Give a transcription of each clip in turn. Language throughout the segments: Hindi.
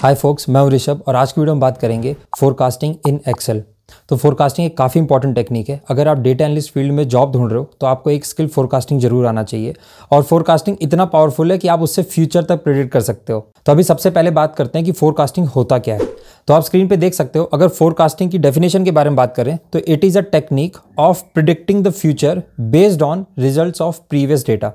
हाय फोक्स मैं हूं ऋषभ और आज की वीडियो में बात करेंगे फोरकास्टिंग इन एक्सेल तो फोरकास्टिंग एक काफ़ी इंपॉर्टेंट टेक्निक है अगर आप डेटा एनालिस्ट फील्ड में जॉब ढूंढ रहे हो तो आपको एक स्किल फोरकास्टिंग जरूर आना चाहिए और फोरकास्टिंग इतना पावरफुल है कि आप उससे फ्यूचर तक प्रेडिक्ट कर सकते हो तो अभी सबसे पहले बात करते हैं कि फोरकास्टिंग होता क्या है तो आप स्क्रीन पे देख सकते हो अगर फोरकास्टिंग की डेफिनेशन के बारे में बात करें तो it is a technique of predicting the future based on result of previous data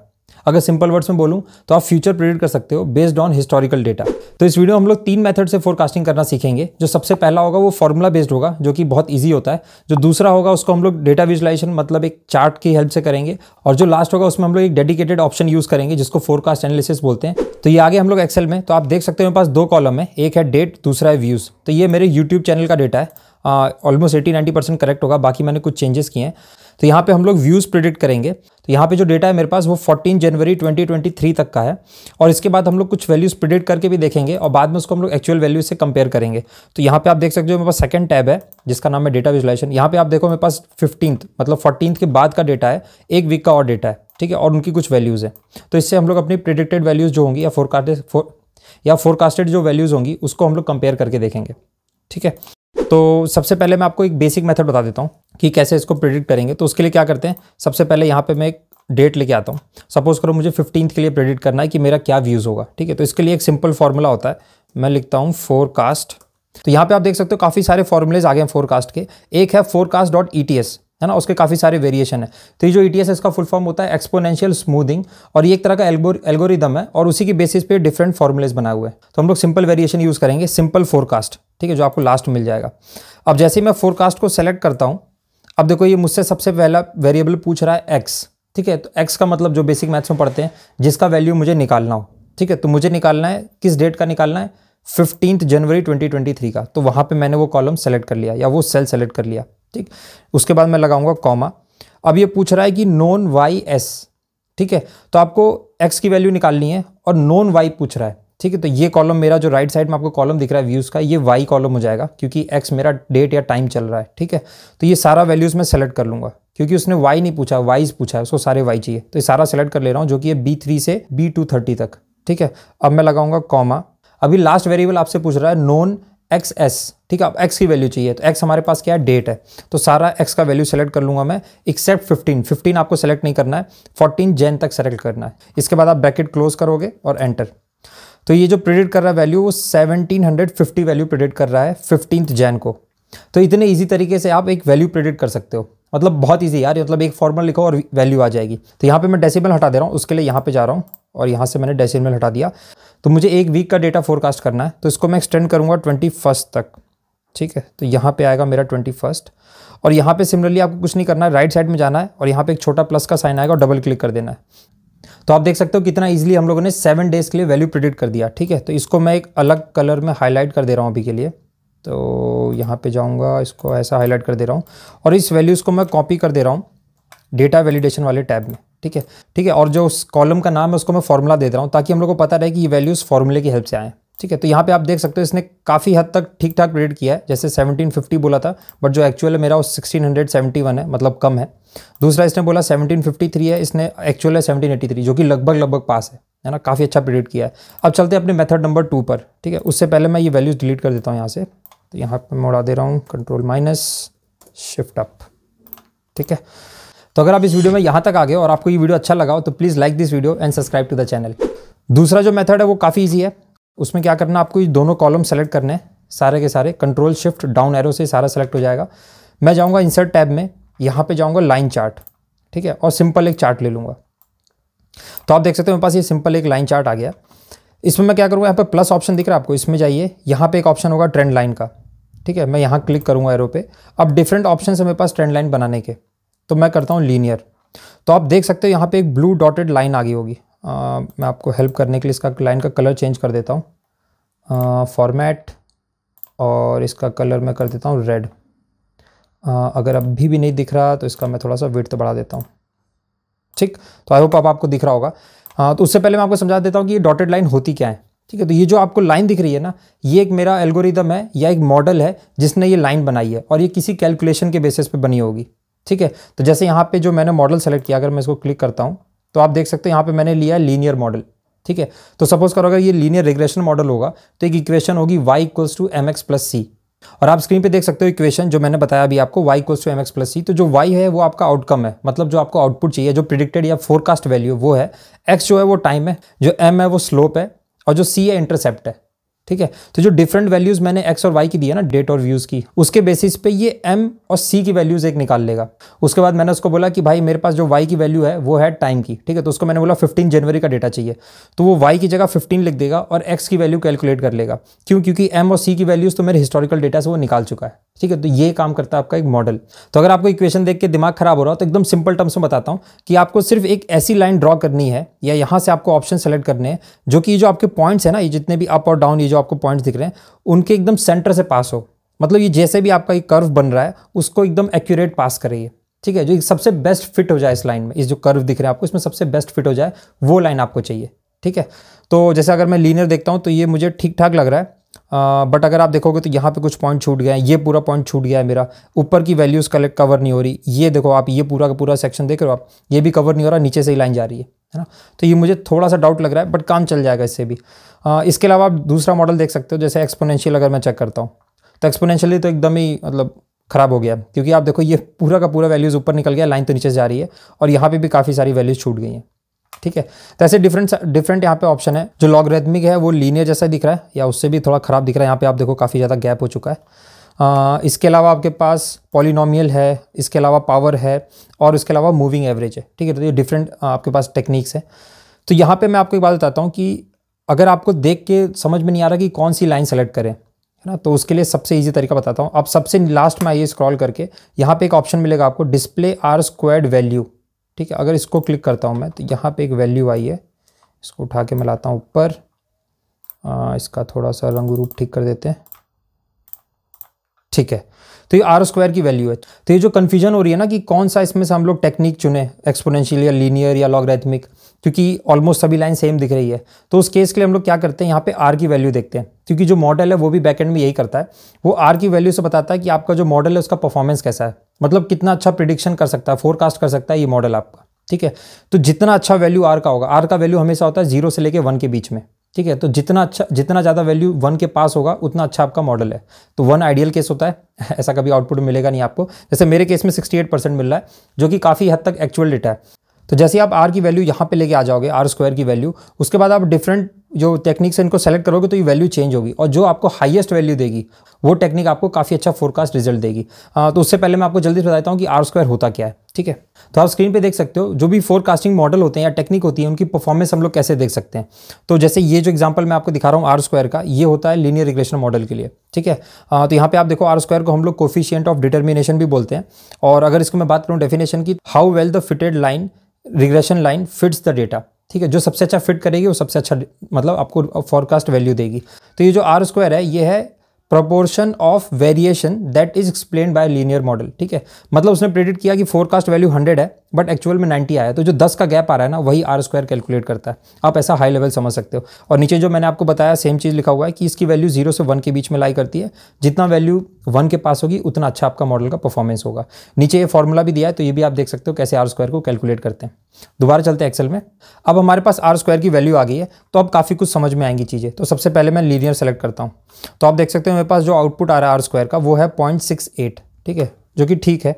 अगर सिंपल वर्ड्स में बोलूँ तो आप फ्यूचर प्रेडिक्ट कर सकते हो बेस्ड ऑन हिस्टोरिकल डेटा तो इस वीडियो हम लोग तीन मेथड से फोरकास्टिंग करना सीखेंगे जो सबसे पहला होगा वो फॉर्मूला बेस्ड होगा जो कि बहुत ईजी होता है जो दूसरा होगा उसको हम लोग डेटा विजुलाइजेशन मतलब एक चार्ट की हेल्प से करेंगे और जो लास्ट होगा उसमें हम लोग एक डेडिकेटेड ऑप्शन यूज़ करेंगे जिसको फोरकास्ट एनालिसिस बोलते हैं तो ये आगे हम लोग एक्सेल में तो आप देख सकते हो मेरे पास दो कॉलम है एक है डेट दूसरा है व्यूज़ तो ये मेरे यूट्यूब चैनल का डेटा है almost eighty ninety percent correct होगा बाकी मैंने कुछ चेंजेस किए हैं तो यहाँ पे हम लोग व्यूज़ प्रिडिक्ट करेंगे तो यहाँ पे जो डेटा है मेरे पास वो 14 जनवरी 2023 तक का है और इसके बाद हम लोग कुछ वैल्यूज़ प्रिडिक्ट करके भी देखेंगे और बाद में उसको हम लोग एक्चुअल वैल्यू से कंपेयर करेंगे तो यहाँ पे आप देख सकते हो मेरे पास सेकंड टैब है जिसका नाम है डेटा विजुलाइजेशन यहाँ पे आप देखो मेरे पास फिफ्टींथ मतलब फोर्टीन के बाद का डेटा है एक वीक का और डेटा है ठीक है और उनकी कुछ वैल्यूज़ है तो इससे हम लोग अपनी प्रिडिक्टेड वैल्यूज़ जो होंगी या फोरकास्टेड या फोरकास्टेड जो वैल्यूज़ होंगी उसको हम लोग कंपेयर करके देखेंगे ठीक है तो सबसे पहले मैं आपको एक बेसिक मेथड बता देता हूँ कि कैसे इसको प्रिडिक्ट करेंगे तो उसके लिए क्या करते हैं सबसे पहले यहाँ पे मैं एक डेट लेके आता हूँ सपोज करो मुझे फिफ्टीन के लिए प्रेडिक्ट करना है कि मेरा क्या व्यूज़ होगा ठीक है तो इसके लिए एक सिंपल फॉर्मूला होता है मैं लिखता हूँ फोरकास्ट तो यहाँ पे आप देख सकते हो काफ़ी सारे फॉर्मूलेज आ गए हैं फोरकास्ट के एक है forecast dot E T S है ना उसके काफ़ी सारे वेरिएशन है तो ये जो ई e इसका फुल फॉर्म होता है एक्सपोनेंशियल स्मूदिंग और ये एक तरह का एल्गोरिदम है और उसी की बेसिस पे डिफरेंट फॉर्मुलेज बनाए हुए हैं तो हम लोग सिंपल वेरिएशन यूज़ करेंगे सिंपल फोरकास्ट ठीक है जो आपको लास्ट मिल जाएगा अब जैसे ही मैं फोरकास्ट को सेलेक्ट करता हूँ अब देखो ये मुझसे सबसे पहला वेरिएबल पूछ रहा है एक्स ठीक है तो एक्स का मतलब जो बेसिक मैथ्स में पढ़ते हैं जिसका वैल्यू मुझे निकालना हो ठीक है तो मुझे निकालना है किस डेट का निकालना है फिफ्टींथ जनवरी 2023 का तो वहाँ पे मैंने वो कॉलम सेलेक्ट कर लिया या वो सेल सेलेक्ट कर लिया ठीक उसके बाद मैं लगाऊंगा कॉमा अब ये पूछ रहा है कि नोन वाई एस ठीक है तो आपको एक्स की वैल्यू निकालनी है और नोन वाई पूछ रहा है ठीक है तो ये कॉलम मेरा जो राइट साइड में आपको कॉलम दिख रहा है व्यूज़ का ये वाई कॉलम हो जाएगा क्योंकि एक्स मेरा डेट या टाइम चल रहा है ठीक है तो ये सारा वैल्यूज़ मैं सेलेक्ट कर लूंगा क्योंकि उसने वाई नहीं पूछा वाईज पूछा है उसको सारे वाई चाहिए तो ये सारा सेलेक्ट कर ले रहा हूँ जो कि बी थ्री से बी टू थर्टी तक ठीक है अब मैं लगाऊंगा कॉमा अभी लास्ट वेरिएबल आपसे पूछ रहा है नॉन एक्स एस ठीक है अब एक्स की वैल्यू चाहिए तो एक्स हमारे पास क्या है डेट है तो सारा एक्स का वैल्यू सेलेक्ट कर लूँगा मैं एक्सेप्ट फिफ्टीन फिफ्टीन आपको सेलेक्ट नहीं करना है फोर्टीन जैन तक सेलेक्ट करना है इसके बाद आप ब्रैकेट क्लोज करोगे और एंटर तो ये जो प्रिडिक्ट कर रहा है वैल्यू वो फिफ्टी वैल्यू प्रिडिक्ट कर रहा है फिफ्टीन जैन को तो इतने ईजी तरीके से आप एक वैल्यू प्रिडिक्ट कर सकते हो मतलब बहुत ईजी यार मतलब एक फॉर्मल लिखो और वैल्यू आ जाएगी तो यहाँ पे मैं डेसिमल हटा दे रहा हूँ उसके लिए यहाँ पे जा रहा हूँ और यहाँ से मैंने डेसिमल हटा दिया तो मुझे एक वीक का डेटा फोरकास्ट करना है तो इसको मैं एक्सटेंड करूँगा ट्वेंटी फर्स्ट तक ठीक है तो यहाँ पे आएगा मेरा ट्वेंटी फर्स्ट और यहाँ पे सिमिलरली आपको कुछ नहीं करना है राइट साइड में जाना है और यहाँ पे एक छोटा प्लस का साइन आएगा और डबल क्लिक कर देना है तो आप देख सकते हो कितना इजीली हम लोगों ने सेवन डेज़ के लिए वैल्यू प्रिडिक्ट कर दिया ठीक है तो इसको मैं एक अलग कलर में हाईलाइट कर दे रहा हूँ अभी के लिए तो यहाँ पे जाऊँगा इसको ऐसा हाईलाइट कर दे रहा हूँ और इस वैल्यूज़ को मैं कॉपी कर दे रहा हूँ डेटा वैलिडेशन वाले टैब में ठीक है ठीक है और जो उस कॉलम का नाम है उसको मैं फॉर्मूला दे रहा हूँ ताकि हम लोग को पता रहे कि ये वैल्यूज़ फॉर्मूले की हेल्प से आएँ ठीक है तो यहाँ पर आप देख सकते हो इसने काफ़ी हद तक ठीक ठाक प्रेडिट किया है जैसे सेवनटीन बोला था बट जो एक्चुअल मेरा वो सिक्सटीन है मतलब कम है दूसरा इसने बोला सेवनटीन है इसने एक्चुअल है सेवनटीन जो कि लगभग लगभग पास है है ना काफ़ी अच्छा प्रेडिक्ट किया है अब चलते हैं अपने मेथड नंबर टू पर ठीक है उससे पहले मैं ये वैल्यूज़ डिलीट कर देता हूँ यहाँ से तो यहाँ पर मैं उड़ा दे रहा हूँ कंट्रोल माइनस शिफ्ट अप ठीक है तो अगर आप इस वीडियो में यहाँ तक आ गए और आपको ये वीडियो अच्छा लगा हो तो please like this video and subscribe to the channel दूसरा जो मेथड है वो काफ़ी ईजी है उसमें क्या करना आपको ये दोनों कॉलम सेलेक्ट करने हैं सारे के सारे कंट्रोल शिफ्ट डाउन एरो से सारा सेलेक्ट हो जाएगा मैं जाऊँगा इंसर्ट टैब में यहाँ पर जाऊँगा लाइन चार्ट ठीक है और सिंपल एक चार्ट ले लूँगा तो आप देख सकते हो मेरे पास ये सिंपल एक लाइन चार्ट आ गया इसमें मैं क्या करूँगा यहाँ पर प्लस ऑप्शन दिख रहा है आपको इसमें जाइए यहाँ पर एक ऑप्शन होगा ट्रेंड लाइन का ठीक है मैं यहाँ क्लिक करूँगा एरो पे अब डिफरेंट ऑप्शन है मेरे पास ट्रेंड लाइन बनाने के तो मैं करता हूँ लीनियर तो आप देख सकते हो यहाँ पे एक ब्लू डॉटेड लाइन आ गई होगी आ, मैं आपको हेल्प करने के लिए इसका लाइन का कलर चेंज कर देता हूँ फॉर्मेट और इसका कलर मैं कर देता हूँ रेड अगर अभी भी, भी नहीं दिख रहा तो इसका मैं थोड़ा सा वेट तो बढ़ा देता हूँ ठीक तो आई होप आप आपको दिख रहा होगा हाँ तो उससे पहले मैं आपको समझा देता हूँ कि ये डॉटेड लाइन होती क्या है ठीक है तो ये जो आपको लाइन दिख रही है ना ये एक मेरा एल्गोरिदम है या एक मॉडल है जिसने ये लाइन बनाई है और ये किसी कैलकुलेशन के बेसिस पे बनी होगी ठीक है तो जैसे यहाँ पे जो मैंने मॉडल सेलेक्ट किया अगर मैं इसको क्लिक करता हूँ तो आप देख सकते हैं यहाँ पे मैंने लिया है लीनियर मॉडल ठीक है तो सपोज करो अगर ये लीनियर रिग्रेशन मॉडल होगा तो एक इक्वेशन होगी Y equals to M X plus C और आप स्क्रीन पे देख सकते हो इक्वेशन जो मैंने बताया अभी आपको y equals to M X plus C तो जो y है वो आपका आउटकम है मतलब जो आपको आउटपुट चाहिए जो प्रिडिक्टेड या फोरकास्ट वैल्यू वो है x जो है वो टाइम है जो m है वो स्लोप है और जो c है इंटरसेप्ट है ठीक है तो जो डिफरेंट वैल्यूज मैंने एक्स और वाई की दी है ना डेट और व्यूज की उसके बेसिस पे ये एम और सी की वैल्यूज एक निकाल लेगा उसके बाद मैंने उसको बोला कि भाई मेरे पास जो वाई की वैल्यू है वो है टाइम की ठीक है तो उसको मैंने बोला 15 जनवरी का डेटा चाहिए तो वो वाई की जगह 15 लिख देगा और एक्स की वैल्यू कैलकुलेट कर लेगा क्यों क्योंकि एम और सी की वैल्यूज तो मेरे हिस्टोरिकल डेटा से वो निकाल चुका है ठीक है तो ये काम करता है आपका एक मॉडल तो अगर आपको इक्वेशन देख के दिमाग खराब हो रहा हो तो एकदम सिंपल टर्म्स में बताता हूँ कि आपको सिर्फ एक ऐसी लाइन ड्रॉ करनी है या यहाँ से आपको ऑप्शन सेलेक्ट करने हैं जो कि जो आपके पॉइंट्स है ना ये जितने भी अप और डाउन ये जो आपको पॉइंट्स दिख रहे हैं उनके एकदम सेंटर से पास हो मतलब ये जैसे भी आपका ये कर्व बन रहा है उसको एकदम एक्यूरेट पास करिए ठीक है जो सबसे बेस्ट फिट हो जाए इस लाइन में इस जो कर्व दिख रहे हैं आपको इसमें सबसे बेस्ट फिट हो जाए वो लाइन आपको चाहिए ठीक है तो जैसे अगर मैं लीनियर देखता हूँ तो ये मुझे ठीक ठाक लग रहा है बट अगर आप देखोगे तो यहाँ पे कुछ पॉइंट छूट गया है ये पूरा पॉइंट छूट गया है मेरा ऊपर की वैल्यूज़ कलेक्ट कवर नहीं हो रही ये देखो आप ये पूरा का पूरा सेक्शन देख रहे हो आप ये भी कवर नहीं हो रहा नीचे से ही लाइन जा रही है है ना तो ये मुझे थोड़ा सा डाउट लग रहा है बट काम चल जाएगा इससे भी आ, इसके अलावा आप दूसरा मॉडल देख सकते हो जैसे एक्सपोनेंशियल अगर मैं चेक करता हूँ तो एक्सपोनेंशियली तो एकदम ही मतलब ख़राब हो गया क्योंकि आप देखो ये पूरा का पूरा वैल्यूज़ ऊपर निकल गया लाइन तो नीचे जा रही है और यहाँ पर भी काफ़ी सारी वैल्यूज़ छूट गई हैं ठीक है तो ऐसे डिफरेंट डिफरेंट यहाँ पे ऑप्शन है जो लॉगरेथमिक है वो लीनियर जैसा दिख रहा है या उससे भी थोड़ा ख़राब दिख रहा है यहाँ पे आप देखो काफ़ी ज़्यादा गैप हो चुका है आ, इसके अलावा आपके पास पॉलिनोमियल है इसके अलावा पावर है और इसके अलावा मूविंग एवरेज है ठीक है तो ये डिफरेंट आपके पास टेक्निक्स है तो यहाँ पर मैं आपको एक बात बताता हूँ कि अगर आपको देख के समझ में नहीं आ रहा कि कौन सी लाइन सेलेक्ट करें है ना तो उसके लिए सबसे ईजी तरीका बताता हूँ आप सबसे लास्ट में आइए स्क्रॉल करके यहाँ पर एक ऑप्शन मिलेगा आपको डिस्प्ले आर स्क्वाड वैल्यू ठीक है अगर इसको क्लिक करता हूँ मैं तो यहाँ पे एक वैल्यू आई है इसको उठा के मैं लाता हूँ ऊपर इसका थोड़ा सा रंग रूप ठीक कर देते हैं ठीक है तो ये आर स्क्वायर की वैल्यू है तो ये जो कन्फ्यूजन हो रही है ना कि कौन सा इसमें से हम लोग टेक्निक चुने एक्सपोनेंशियल या लीनियर या लॉगरेथमिक क्योंकि ऑलमोस्ट सभी लाइन सेम दिख रही है तो उस केस के लिए हम लोग क्या करते हैं यहाँ पे आर की वैल्यू देखते हैं क्योंकि जो मॉडल है वो भी बैकेंड में यही करता है वो आर की वैल्यू से बताता है कि आपका जो मॉडल है उसका परफॉर्मेंस कैसा है मतलब कितना अच्छा प्रिडिक्शन कर सकता है फोरकास्ट कर सकता है ये मॉडल आपका ठीक है तो जितना अच्छा वैल्यू आर का होगा आर का वैल्यू हमेशा होता है जीरो से लेकर वन के बीच में ठीक है तो जितना अच्छा जितना ज़्यादा वैल्यू वन के पास होगा उतना अच्छा आपका मॉडल है तो वन आइडियल केस होता है ऐसा कभी आउटपुट मिलेगा नहीं आपको जैसे मेरे केस में 68 परसेंट मिल रहा है जो कि काफ़ी हद तक एक्चुअल डेटा है तो जैसे आप आर की वैल्यू यहाँ पे लेके आ जाओगे आर स्क्वायर की वैल्यू उसके बाद आप डिफरेंट जो टेक्निक्स इनको सेलेक्ट करोगे तो ये वैल्यू चेंज होगी और जो आपको हाईएस्ट वैल्यू देगी वो टेक्निक आपको काफ़ी अच्छा फोरकास्ट रिजल्ट देगी आ, हाँ, तो उससे पहले मैं आपको जल्दी बताता हूँ कि आर स्क्वायर होता क्या है ठीक है तो आप स्क्रीन पे देख सकते हो जो भी फोरकास्टिंग मॉडल होते हैं या टेक्निक होती है उनकी परफॉर्मेंस हम लोग कैसे देख सकते हैं तो जैसे ये जो एग्जाम्पल मैं आपको दिखा रहा हूँ आर स्क्वायर का ये होता है लीनियर रिग्रेशन मॉडल के लिए ठीक है आ, हाँ, तो यहाँ पे आप देखो आर स्क्वायर को हम लोग कोफिशियंट ऑफ डिटर्मिनेशन भी बोलते हैं और अगर इसको मैं बात करूँ डेफिनेशन की how well the fitted line regression line fits the data ठीक है जो सबसे अच्छा फिट करेगी वो सबसे अच्छा मतलब आपको फॉरकास्ट वैल्यू देगी तो ये जो आर स्क्वायर है ये है proportion of variation that is explain by linear model ठीक है मतलब उसने प्रेडिक्ट किया कि फोरकास्ट वैल्यू 100 है बट एक्चुअल में 90 आया तो जो 10 का गैप आ रहा है ना वही आर स्क्वायर कैलकुलेट करता है आप ऐसा हाई लेवल समझ सकते हो और नीचे जो मैंने आपको बताया सेम चीज़ लिखा हुआ है कि इसकी वैल्यू जीरो से वन के बीच में लाई करती है जितना वैल्यू वन के पास होगी उतना अच्छा आपका मॉडल का परफॉर्मेंस होगा नीचे ये फॉर्मूला भी दिया है तो ये भी आप देख सकते हो कैसे आर स्क्वायर को कैलकुलेट करते हैं दोबारा चलते हैं एक्सेल में अब हमारे पास आर स्क्वायर की वैल्यू आ गई है तो अब काफ़ी कुछ समझ में आएंगी चीज़ें तो सबसे पहले मैं लीनियर सेलेक्ट करता हूँ तो आप देख सकते हो हमारे पास जो आउटपुट आ रहा है आर स्क्वायर का वो है पॉइंट सिक्स एट ठीक है जो कि ठीक है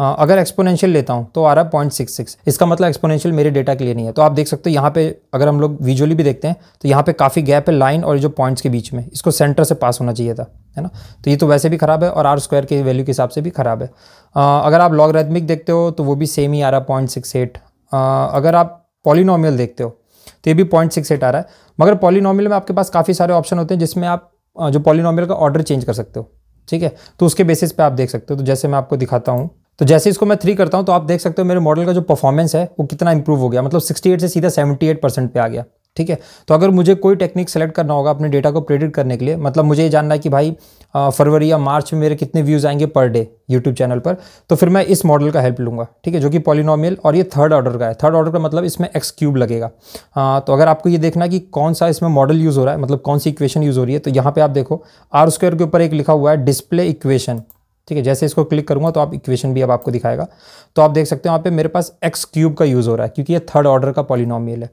आ, अगर एक्सपोनेंशियल लेता हूँ तो आ रहा है पॉइंट सिक्स सिक्स इसका मतलब एक्सपोनेंशियल मेरे डेटा के लिए नहीं है तो आप देख सकते हो यहाँ पे अगर हम लोग विजुअली भी देखते हैं तो यहाँ पे काफ़ी गैप है लाइन और जो पॉइंट्स के बीच में इसको सेंटर से पास होना चाहिए था है ना तो ये तो वैसे भी ख़राब है और आर स्क्वायर के वैल्यू के हिसाब से भी ख़राब है आ, अगर आप लॉग रेदमिक देखते हो तो वो भी सेम ही आ रहा है पॉइंट सिक्स एट अगर आप पॉलिनॉमियल देखते हो तो ये भी पॉइंट सिक्स एट आ रहा है मगर पॉलिनॉमियल में आपके पास काफ़ी सारे ऑप्शन होते हैं जिसमें आप जो पॉलिनॉमियल का ऑर्डर चेंज कर सकते हो ठीक है तो उसके बेसिस पे आप देख सकते हो तो जैसे मैं आपको दिखाता हूँ तो जैसे इसको मैं थ्री करता हूँ तो आप देख सकते हो मेरे मॉडल का जो परफॉर्मेंस है वो कितना इंप्रूव हो गया मतलब सिक्सटी से सीधा सेवेंटी परसेंट पे आ गया ठीक है तो अगर मुझे कोई टेक्निक सेलेक्ट करना होगा अपने डेटा को प्रेडिक्ट करने के लिए मतलब मुझे ये जानना है कि भाई फरवरी या मार्च में मेरे कितने व्यूज़ आएंगे पर डे यूट्यूब चैनल पर तो फिर मैं इस मॉडल का हेल्प लूँगा ठीक है जो कि पॉलिनोमियल और ये थर्ड ऑर्डर का है थर्ड ऑर्डर का मतलब इसमें एक्स क्यूब लगेगा आ, तो अगर आपको ये देखना है कि कौन सा इसमें मॉडल यूज़ हो रहा है मतलब कौन सी इक्वेशन यूज़ हो रही है तो यहाँ पर आप देखो आर स्क्वेयर के ऊपर एक लिखा हुआ है डिस्प्ले इक्वेशन ठीक है जैसे इसको क्लिक करूंगा तो आप इक्वेशन भी अब आपको दिखाएगा तो आप देख सकते हो वहाँ पे मेरे पास एक्स क्यूब का यूज़ हो रहा है क्योंकि ये थर्ड ऑर्डर का पॉलिनॉमियल है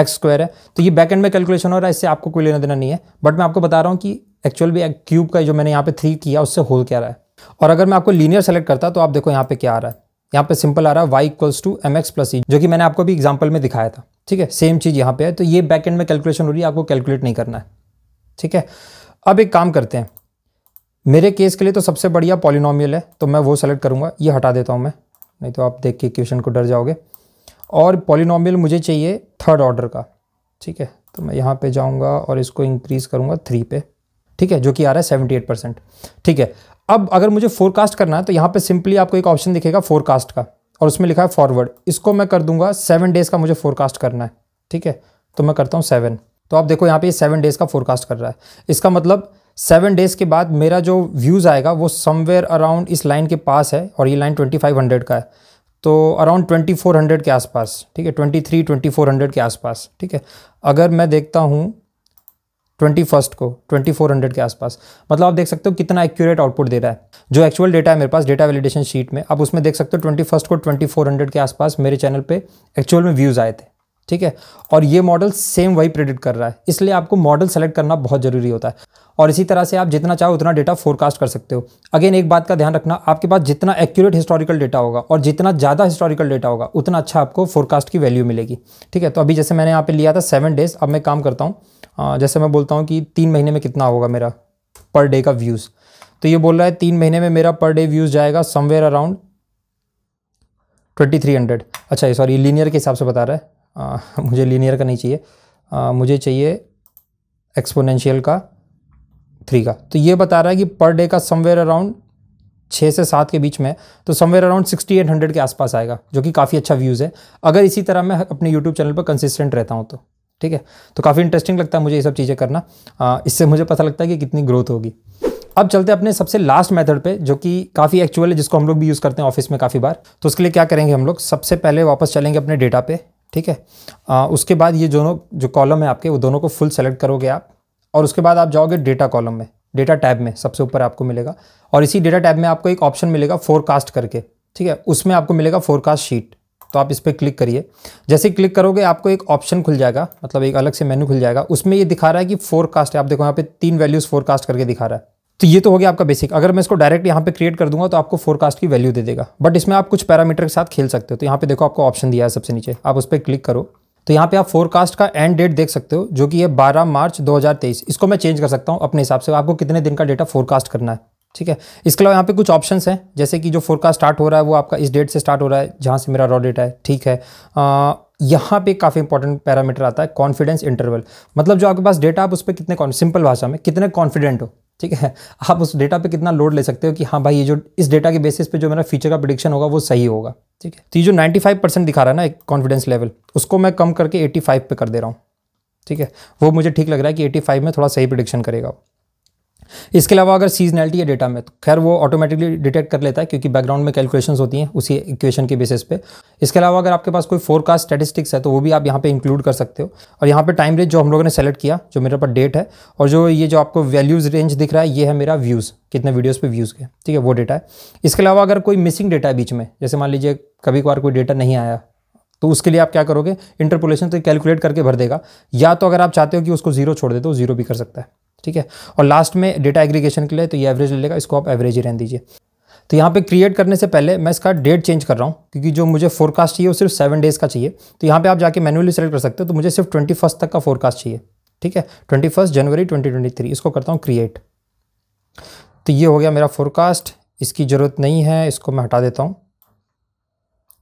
एक्स स्क्वायर है तो ये बैक एंड में कैलकुलेशन हो रहा है इससे आपको कोई लेना देना नहीं है बट मैं आपको बता रहा हूँ कि एक्चुअल भी एक क्यूब का जो मैंने यहाँ पे थ्री किया उससे होल क्या रहा है और अगर मैं आपको लीनियर सेलेक्ट करता तो आप देखो यहाँ पे क्या आ रहा है यहाँ पे सिंपल आ रहा है Y equals to M X plus E जो कि मैंने आपको भी एग्जाम्पल में दिखाया था ठीक है सेम चीज़ यहाँ पे है तो ये बैक एंड में कैलकुलेशन हो रही है आपको कैलकुलेट नहीं करना है ठीक है अब एक काम करते हैं मेरे केस के लिए तो सबसे बढ़िया पॉलिनोमियल है तो मैं वो सेलेक्ट करूँगा ये हटा देता हूँ मैं नहीं तो आप देख के क्वेश्चन को डर जाओगे और पॉलिनोमियल मुझे चाहिए थर्ड ऑर्डर का ठीक है तो मैं यहाँ पे जाऊँगा और इसको इंक्रीज़ करूँगा थ्री पे ठीक है जो कि आ रहा है सेवेंटी एट परसेंट ठीक है अब अगर मुझे फोरकास्ट करना है तो यहाँ पे सिंपली आपको एक ऑप्शन दिखेगा फोरकास्ट का और उसमें लिखा है फॉरवर्ड इसको मैं कर दूंगा सेवन डेज़ का मुझे फोरकास्ट करना है ठीक है तो मैं करता हूँ सेवन तो आप देखो यहाँ पर सेवन डेज़ का फोरकास्ट कर रहा है इसका मतलब सेवन डेज़ के बाद मेरा जो व्यूज़ आएगा वो समवेयर अराउंड इस लाइन के पास है और ये लाइन ट्वेंटी फाइव हंड्रेड का है तो अराउंड ट्वेंटी फोर हंड्रेड के आसपास ठीक है twenty three twenty four hundred के आसपास ठीक है अगर मैं देखता हूँ ट्वेंटी फर्स्ट को ट्वेंटी फोर हंड्रेड के आसपास मतलब आप देख सकते हो कितना एक्यूरेट आउटपुट दे रहा है जो एक्चुअल डेटा है मेरे पास डेटा वैलिडेशन शीट में आप उसमें देख सकते हो ट्वेंटी फर्स्ट को ट्वेंटी फोर हंड्रेड के आसपास मेरे चैनल पे एक्चुअल में व्यूज़ आए थे ठीक है और ये मॉडल सेम वही प्रेडिक्ट कर रहा है इसलिए आपको मॉडल सेलेक्ट करना बहुत ज़रूरी होता है और इसी तरह से आप जितना चाहो उतना डेटा फोरकास्ट कर सकते हो अगेन एक बात का ध्यान रखना आपके पास जितना एक्यूरेट हिस्टोरिकल डेटा होगा और जितना ज़्यादा हिस्टोरिकल डेटा होगा उतना अच्छा आपको फोरकास्ट की वैल्यू मिलेगी ठीक है तो अभी जैसे मैंने यहाँ पे लिया था सेवन डेज़ अब मैं काम करता हूँ जैसे मैं बोलता हूँ कि तीन महीने में कितना होगा मेरा पर डे का व्यूज़ तो ये बोल रहा है तीन महीने में मेरा पर डे व्यूज़ जाएगा somewhere around twenty three hundred अच्छा सॉरी लीनियर के हिसाब से बता रहा है आ, मुझे लीनियर का नहीं चाहिए आ, मुझे चाहिए एक्सपोनेंशियल का थ्री का तो ये बता रहा है कि पर डे का समवेयर अराउंड छः से सात के बीच में तो somewhere around sixty eight hundred के आसपास आएगा जो कि काफ़ी अच्छा व्यूज़ है अगर इसी तरह मैं अपने यूट्यूब चैनल पर कंसिस्टेंट रहता हूँ तो ठीक है तो काफ़ी इंटरेस्टिंग लगता है मुझे ये सब चीज़ें करना आ, इससे मुझे पता लगता है कि कितनी ग्रोथ होगी अब चलते हैं अपने सबसे लास्ट मेथड पे जो कि काफ़ी एक्चुअल है जिसको हम लोग भी यूज़ करते हैं ऑफिस में काफ़ी बार तो उसके लिए क्या करेंगे हम लोग सबसे पहले वापस चलेंगे अपने डेटा पे ठीक है आ, उसके बाद ये दोनों जो कॉलम है आपके वो दोनों को फुल सेलेक्ट करोगे आप और उसके बाद आप जाओगे डेटा कॉलम में डेटा टैब में सबसे ऊपर आपको मिलेगा और इसी डेटा टैब में आपको एक ऑप्शन मिलेगा फोरकास्ट करके ठीक है उसमें आपको मिलेगा फोरकास्ट शीट तो आप इस पर क्लिक करिए जैसे क्लिक करोगे आपको एक ऑप्शन खुल जाएगा मतलब एक अलग से मेन्यू खुल जाएगा उसमें ये दिखा रहा है कि फोरकास्ट है आप देखो यहाँ पे तीन वैल्यूज़ फोरकास्ट करके दिखा रहा है तो ये तो हो गया आपका बेसिक अगर मैं इसको डायरेक्ट यहाँ पे क्रिएट कर दूंगा तो आपको फोरकास्ट की वैल्यू दे देगा बट इसमें आप कुछ पैरामीटर के साथ खेल सकते हो तो यहाँ पे देखो आपको ऑप्शन दिया है सबसे नीचे आप उस पर क्लिक करो तो यहाँ पे आप फोरकास्ट का एंड डेट देख सकते हो जो कि है 12 मार्च 2023 इसको मैं चेंज कर सकता हूँ अपने हिसाब से आपको कितने दिन का डेटा फोरकास्ट करना है ठीक है इसके अलावा यहाँ पे कुछ ऑप्शन हैं जैसे कि जो फोरकास्ट स्टार्ट हो रहा है वो आपका इस डेट से स्टार्ट हो रहा है जहाँ से मेरा रॉ डेटा है ठीक है आ, यहाँ पे काफ़ी इंपॉर्टेंट पैरामीटर आता है कॉन्फिडेंस इंटरवल मतलब जो आपके पास डेटा आप उस पर कितने सिंपल भाषा में कितने कॉन्फिडेंट हो ठीक है आप उस डेटा पे कितना लोड ले सकते हो कि हाँ भाई ये जो इस डेटा के बेसिस पे जो मेरा फ्यूचर का प्रिडिक्शन होगा वो सही होगा ठीक है तो ये जो 95 परसेंट दिखा रहा है ना एक कॉन्फिडेंस लेवल उसको मैं कम करके 85 पे कर दे रहा हूँ ठीक है वो मुझे ठीक लग रहा है कि 85 में थोड़ा सही प्रडिक्शन करेगा इसके अलावा अगर सीजनैलिटी है डेटा में तो खैर वो ऑटोमेटिकली डिटेक्ट कर लेता है क्योंकि बैकग्राउंड में कैलकुलेशंस होती हैं उसी इक्वेशन के बेसिस पे इसके अलावा अगर आपके पास कोई फोरकास्ट स्टेटिस्टिक्स है तो वो भी आप यहाँ पे इंक्लूड कर सकते हो और यहाँ पे टाइम रेंज जो हम लोगों ने सेलेक्ट किया जो मेरे पास डेट है और जो ये जो आपको वैल्यूज़ रेंज दिख रहा है ये है मेरा व्यूज़ कितने वीडियोज़ पर व्यूज़ के ठीक है वो डेटा है इसके अलावा अगर कोई मिसिंग डेटा है बीच में जैसे मान लीजिए कभी कभार कोई डेटा नहीं आया तो उसके लिए आप क्या करोगे इंटरपोलेशन तो कैलकुलेट करके भर देगा या तो अगर आप चाहते हो कि उसको जीरो छोड़ दे तो जीरो भी कर सकता है ठीक है और लास्ट में डेटा एग्रीगेशन के लिए तो ये एवरेज ले लेगा इसको आप एवरेज ही रहने दीजिए तो यहाँ पे क्रिएट करने से पहले मैं इसका डेट चेंज कर रहा हूँ क्योंकि जो मुझे फोरकास्ट चाहिए वो सिर्फ सेवन डेज़ का चाहिए तो यहाँ पे आप जाके मैनुअली सेलेक्ट कर सकते हो तो मुझे सिर्फ ट्वेंटी फर्स्ट तक का फोरकास्ट चाहिए ठीक है ट्वेंटी फर्स्ट जनवरी ट्वेंटी ट्वेंटी थ्री इसको करता हूँ क्रिएट तो ये हो गया मेरा फोरकास्ट इसकी ज़रूरत नहीं है इसको मैं हटा देता हूँ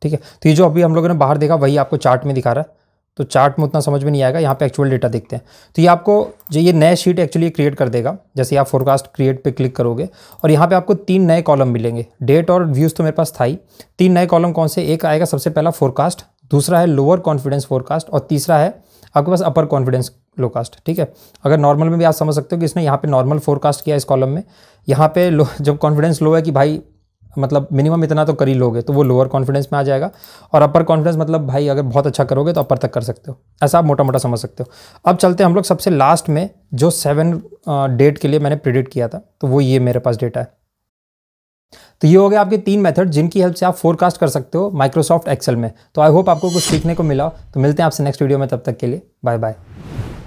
ठीक है तो ये जो अभी हम लोगों ने बाहर देखा वही आपको चार्ट में दिखा रहा है तो चार्ट में उतना समझ में नहीं आएगा यहाँ पे एक्चुअल डेटा देखते हैं तो ये आपको जो ये नए शीट एक्चुअली क्रिएट कर देगा जैसे आप फोरकास्ट क्रिएट पे क्लिक करोगे और यहाँ पे आपको तीन नए कॉलम मिलेंगे डेट और व्यूज़ तो मेरे पास था ही तीन नए कॉलम कौन से एक आएगा सबसे पहला फोरकास्ट दूसरा है लोअर कॉन्फिडेंस फोरकास्ट और तीसरा है आपके पास अपर कॉन्फिडेंस लोकास्ट ठीक है अगर नॉर्मल में भी आप समझ सकते हो कि इसने यहाँ पे नॉर्मल फोरकास्ट किया इस कॉलम में यहाँ पे लो जब कॉन्फिडेंस लो है कि भाई मतलब मिनिमम इतना तो कर ही लोगे तो वो लोअर कॉन्फिडेंस में आ जाएगा और अपर कॉन्फिडेंस मतलब भाई अगर बहुत अच्छा करोगे तो अपर तक कर सकते हो ऐसा आप मोटा मोटा समझ सकते हो अब चलते हैं हम लोग सबसे लास्ट में जो सेवन डेट के लिए मैंने प्रिडिक्ट किया था तो वो ये मेरे पास डेटा है तो ये हो गए आपके तीन मेथड जिनकी हेल्प से आप फोरकास्ट कर सकते हो माइक्रोसॉफ्ट एक्सेल में तो आई होप आपको कुछ सीखने को मिला तो मिलते हैं आपसे नेक्स्ट वीडियो में तब तक के लिए बाय बाय